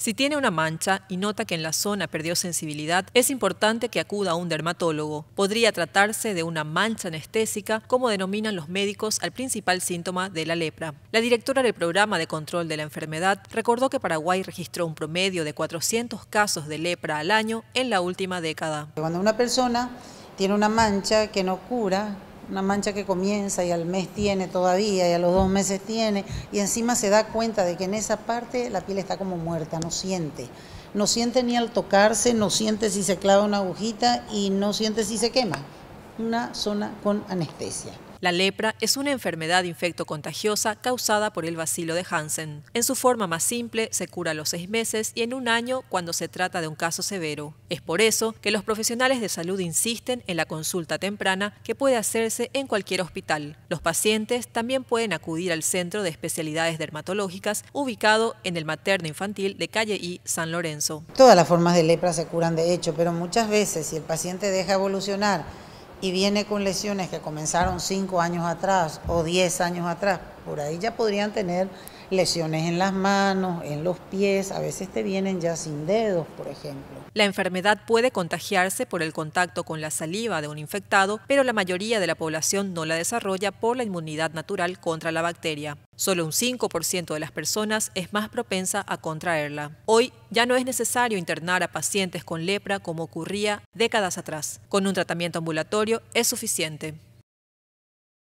Si tiene una mancha y nota que en la zona perdió sensibilidad, es importante que acuda a un dermatólogo. Podría tratarse de una mancha anestésica, como denominan los médicos al principal síntoma de la lepra. La directora del Programa de Control de la Enfermedad recordó que Paraguay registró un promedio de 400 casos de lepra al año en la última década. Cuando una persona tiene una mancha que no cura, una mancha que comienza y al mes tiene todavía y a los dos meses tiene y encima se da cuenta de que en esa parte la piel está como muerta, no siente. No siente ni al tocarse, no siente si se clava una agujita y no siente si se quema. Una zona con anestesia. La lepra es una enfermedad infectocontagiosa causada por el bacilo de Hansen. En su forma más simple, se cura a los seis meses y en un año cuando se trata de un caso severo. Es por eso que los profesionales de salud insisten en la consulta temprana que puede hacerse en cualquier hospital. Los pacientes también pueden acudir al Centro de Especialidades Dermatológicas ubicado en el Materno Infantil de Calle I, San Lorenzo. Todas las formas de lepra se curan de hecho, pero muchas veces si el paciente deja evolucionar y viene con lesiones que comenzaron cinco años atrás o diez años atrás, por ahí ya podrían tener lesiones en las manos, en los pies, a veces te vienen ya sin dedos, por ejemplo. La enfermedad puede contagiarse por el contacto con la saliva de un infectado, pero la mayoría de la población no la desarrolla por la inmunidad natural contra la bacteria. Solo un 5% de las personas es más propensa a contraerla. Hoy ya no es necesario internar a pacientes con lepra como ocurría décadas atrás. Con un tratamiento ambulatorio es suficiente.